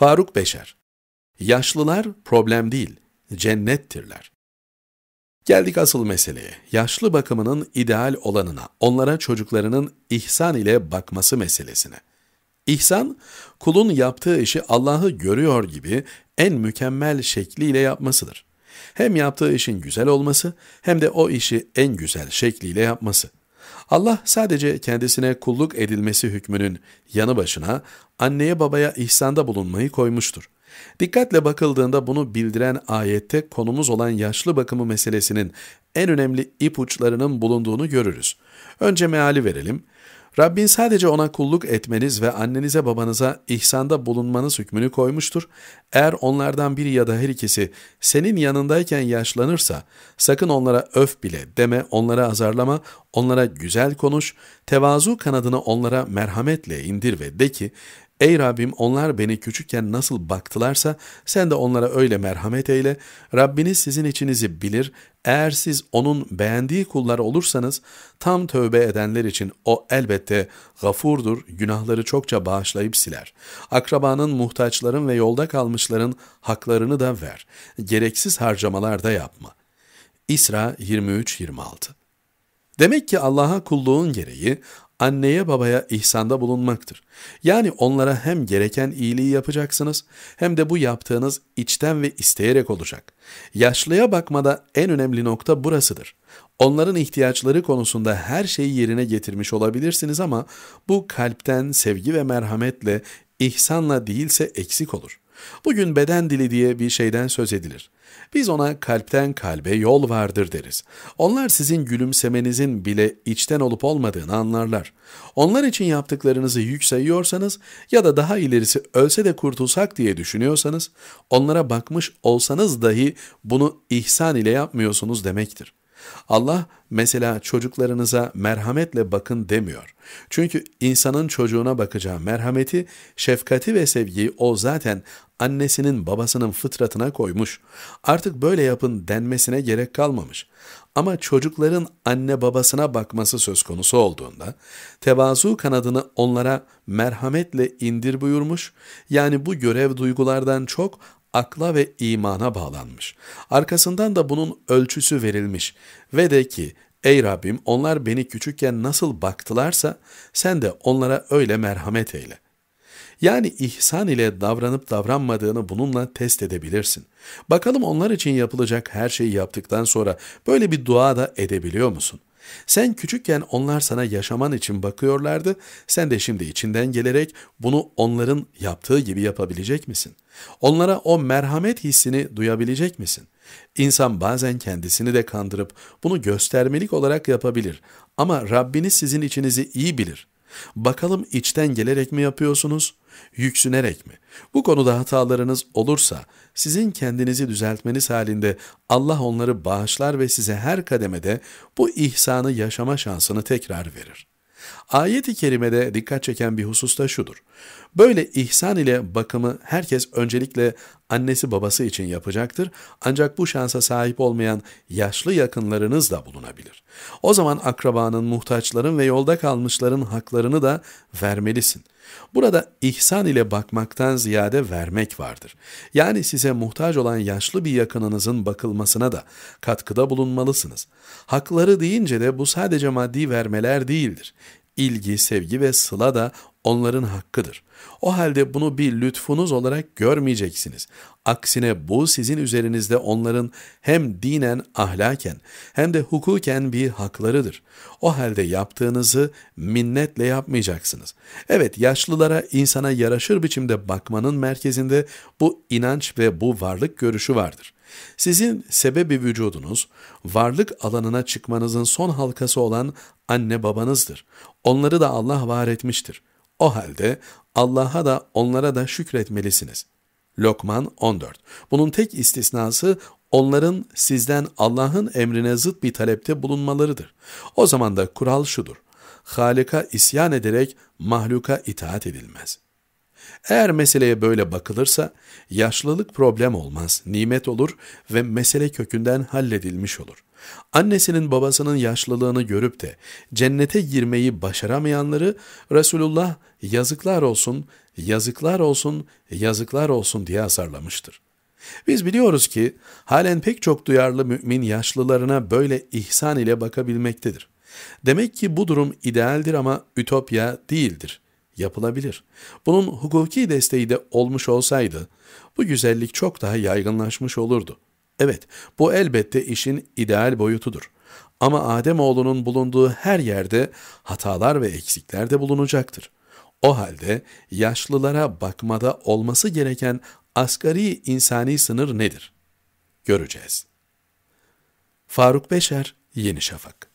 Faruk Beşer Yaşlılar problem değil, cennettirler. Geldik asıl meseleye. Yaşlı bakımının ideal olanına, onlara çocuklarının ihsan ile bakması meselesine. İhsan, kulun yaptığı işi Allah'ı görüyor gibi en mükemmel şekliyle yapmasıdır. Hem yaptığı işin güzel olması hem de o işi en güzel şekliyle yapması. Allah sadece kendisine kulluk edilmesi hükmünün yanı başına anneye babaya ihsanda bulunmayı koymuştur. Dikkatle bakıldığında bunu bildiren ayette konumuz olan yaşlı bakımı meselesinin en önemli ipuçlarının bulunduğunu görürüz. Önce meali verelim. Rabbin sadece ona kulluk etmeniz ve annenize babanıza ihsanda bulunmanız hükmünü koymuştur. Eğer onlardan biri ya da her ikisi senin yanındayken yaşlanırsa sakın onlara öf bile deme, onlara azarlama, onlara güzel konuş, tevazu kanadını onlara merhametle indir ve de ki Ey Rabbim onlar beni küçükken nasıl baktılarsa sen de onlara öyle merhamet eyle. Rabbiniz sizin içinizi bilir. Eğer siz onun beğendiği kulları olursanız tam tövbe edenler için o elbette gafurdur, günahları çokça bağışlayıp siler. Akrabanın, muhtaçların ve yolda kalmışların haklarını da ver. Gereksiz harcamalar da yapma. İsra 23-26 Demek ki Allah'a kulluğun gereği anneye babaya ihsanda bulunmaktır. Yani onlara hem gereken iyiliği yapacaksınız hem de bu yaptığınız içten ve isteyerek olacak. Yaşlıya bakmada en önemli nokta burasıdır. Onların ihtiyaçları konusunda her şeyi yerine getirmiş olabilirsiniz ama bu kalpten sevgi ve merhametle, ihsanla değilse eksik olur. Bugün beden dili diye bir şeyden söz edilir. Biz ona kalpten kalbe yol vardır deriz. Onlar sizin gülümsemenizin bile içten olup olmadığını anlarlar. Onlar için yaptıklarınızı yük ya da daha ilerisi ölse de kurtulsak diye düşünüyorsanız, onlara bakmış olsanız dahi bunu ihsan ile yapmıyorsunuz demektir. Allah mesela çocuklarınıza merhametle bakın demiyor. Çünkü insanın çocuğuna bakacağı merhameti, şefkati ve sevgiyi o zaten annesinin babasının fıtratına koymuş. Artık böyle yapın denmesine gerek kalmamış. Ama çocukların anne babasına bakması söz konusu olduğunda tevazu kanadını onlara merhametle indir buyurmuş. Yani bu görev duygulardan çok akla ve imana bağlanmış. Arkasından da bunun ölçüsü verilmiş ve de ki ey Rabbim onlar beni küçükken nasıl baktılarsa sen de onlara öyle merhamet eyle. Yani ihsan ile davranıp davranmadığını bununla test edebilirsin. Bakalım onlar için yapılacak her şeyi yaptıktan sonra böyle bir dua da edebiliyor musun? Sen küçükken onlar sana yaşaman için bakıyorlardı, sen de şimdi içinden gelerek bunu onların yaptığı gibi yapabilecek misin? Onlara o merhamet hissini duyabilecek misin? İnsan bazen kendisini de kandırıp bunu göstermelik olarak yapabilir ama Rabbiniz sizin içinizi iyi bilir.'' Bakalım içten gelerek mi yapıyorsunuz, yüksünerek mi? Bu konuda hatalarınız olursa sizin kendinizi düzeltmeniz halinde Allah onları bağışlar ve size her kademede bu ihsanı yaşama şansını tekrar verir. Ayet-i kerimede dikkat çeken bir husus da şudur. Böyle ihsan ile bakımı herkes öncelikle annesi babası için yapacaktır. Ancak bu şansa sahip olmayan yaşlı yakınlarınız da bulunabilir. O zaman akrabanın, muhtaçların ve yolda kalmışların haklarını da vermelisin. Burada ihsan ile bakmaktan ziyade vermek vardır. Yani size muhtaç olan yaşlı bir yakınınızın bakılmasına da katkıda bulunmalısınız. Hakları deyince de bu sadece maddi vermeler değildir İlgi, sevgi ve sıla da onların hakkıdır. O halde bunu bir lütfunuz olarak görmeyeceksiniz. Aksine bu sizin üzerinizde onların hem dinen ahlaken hem de hukuken bir haklarıdır. O halde yaptığınızı minnetle yapmayacaksınız. Evet yaşlılara insana yaraşır biçimde bakmanın merkezinde bu inanç ve bu varlık görüşü vardır. Sizin sebebi vücudunuz, varlık alanına çıkmanızın son halkası olan anne babanızdır. Onları da Allah var etmiştir. O halde Allah'a da onlara da şükretmelisiniz. Lokman 14 Bunun tek istisnası onların sizden Allah'ın emrine zıt bir talepte bulunmalarıdır. O zaman da kural şudur. Halika isyan ederek mahluka itaat edilmez. Eğer meseleye böyle bakılırsa, yaşlılık problem olmaz, nimet olur ve mesele kökünden halledilmiş olur. Annesinin babasının yaşlılığını görüp de cennete girmeyi başaramayanları Resulullah yazıklar olsun, yazıklar olsun, yazıklar olsun diye azarlamıştır. Biz biliyoruz ki halen pek çok duyarlı mümin yaşlılarına böyle ihsan ile bakabilmektedir. Demek ki bu durum idealdir ama ütopya değildir. Yapılabilir. Bunun hukuki desteği de olmuş olsaydı bu güzellik çok daha yaygınlaşmış olurdu.'' Evet, bu elbette işin ideal boyutudur. Ama Adem oğlunun bulunduğu her yerde hatalar ve eksikler de bulunacaktır. O halde yaşlılara bakmada olması gereken asgari insani sınır nedir? Göreceğiz. Faruk Beşer, Yeni Şafak